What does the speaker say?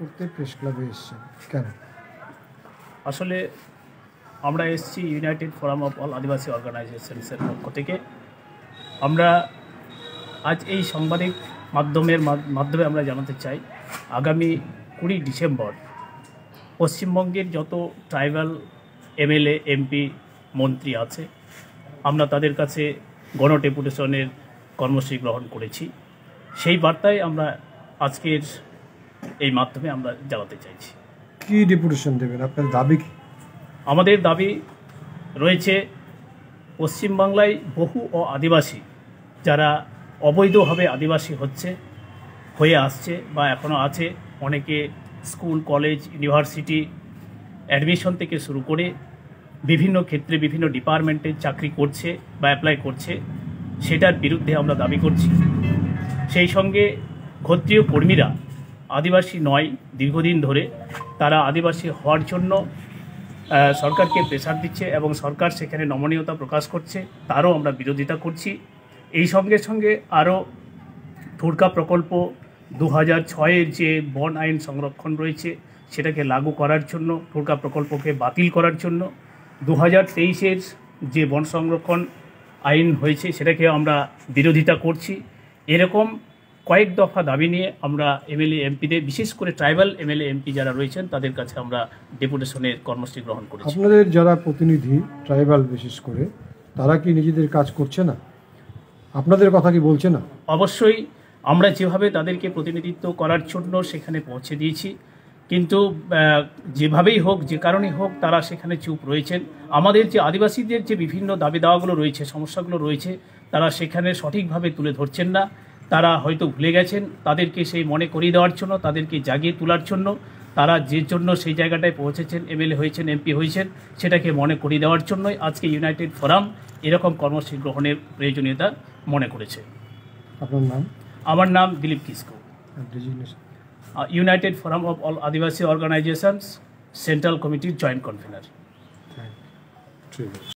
করতে প্রেস ক্লাবে এসছেন কেন আসলে আমরা এসছি United Forum of All Adivasi অর্গানাইজেশনসের পক্ষ থেকে আমরা আজ এই সাংবাদিক মাধ্যমের মাধ্যমে আমরা জানাতে চাই আগামী কুড়ি ডিসেম্বর পশ্চিমবঙ্গের যত ট্রাইবাল এমএলএ এমপি মন্ত্রী আছে আমরা তাদের কাছে গণ ডেপুটেশনের কর্মসূচি গ্রহণ করেছি সেই বার্তায় আমরা আজকের এই মাধ্যমে আমরা জানাতে চাইছি কি ডেপুটেশন দেবেন আপনার দাবি কি আমাদের দাবি রয়েছে পশ্চিমবাংলায় বহু ও আদিবাসী যারা অবৈধভাবে আদিবাসী হচ্ছে হয়ে আসছে বা এখনও আছে অনেকে স্কুল কলেজ ইউনিভার্সিটি অ্যাডমিশন থেকে শুরু করে বিভিন্ন ক্ষেত্রে বিভিন্ন ডিপার্টমেন্টে চাকরি করছে বা অ্যাপ্লাই করছে সেটার বিরুদ্ধে আমরা দাবি করছি সেই সঙ্গে ক্ষত্রিয় কর্মীরা আদিবাসী নয় দীর্ঘদিন ধরে তারা আদিবাসী হওয়ার জন্য সরকারকে প্রেসার দিচ্ছে এবং সরকার সেখানে নমনীয়তা প্রকাশ করছে তারও আমরা বিরোধিতা করছি এই সঙ্গে সঙ্গে আরও ঠুরকা প্রকল্প দু হাজার ছয়ের যে বন আইন সংরক্ষণ রয়েছে সেটাকে লাগু করার জন্য ঠুরকা প্রকল্পকে বাতিল করার জন্য দু হাজার তেইশের যে বন সংরক্ষণ আইন হয়েছে সেটাকে আমরা বিরোধিতা করছি এরকম কয়েক দফা দাবি নিয়ে আমরা এমএলএ এমপিদের বিশেষ করে ট্রাইবাল এমএলএ এমপি যারা রয়েছেন তাদের কাছে আমরা ডেপুটেশনের কর্মসূচি গ্রহণ করেছি আপনাদের যারা প্রতিনিধি ট্রাইবাল বিশেষ করে তারা কি নিজেদের কাজ করছে না আপনাদের কথা কি বলছে না অবশ্যই আমরা যেভাবে তাদেরকে প্রতিনিধিত্ব করার জন্য সেখানে পৌঁছে দিয়েছি কিন্তু যেভাবেই হোক যে কারণেই হোক তারা সেখানে চুপ রয়েছেন আমাদের যে আদিবাসীদের যে বিভিন্ন দাবি দাওয়াগুলো রয়েছে সমস্যাগুলো রয়েছে তারা সেখানে সঠিকভাবে তুলে ধরছেন না তারা হয়তো ভুলে গেছেন তাদেরকে সেই মনে করিয়ে দেওয়ার জন্য তাদেরকে জাগিয়ে তোলার জন্য তারা যে জন্য সেই জায়গাটায় পৌঁছেছেন এমএলএ হয়েছেন এমপি হয়েছেন সেটাকে মনে করিয়ে দেওয়ার জন্যই আজকে ইউনাইটেড ফোরাম এরকম কর্মসূচি গ্রহণের প্রয়োজনীয়তা মনে করেছে আপনার নাম আমার নাম Dilip Kisku United Forum of All Adivasi Organisations Central কমিটির জয়েন্ট কনভেনার ঠিক আছে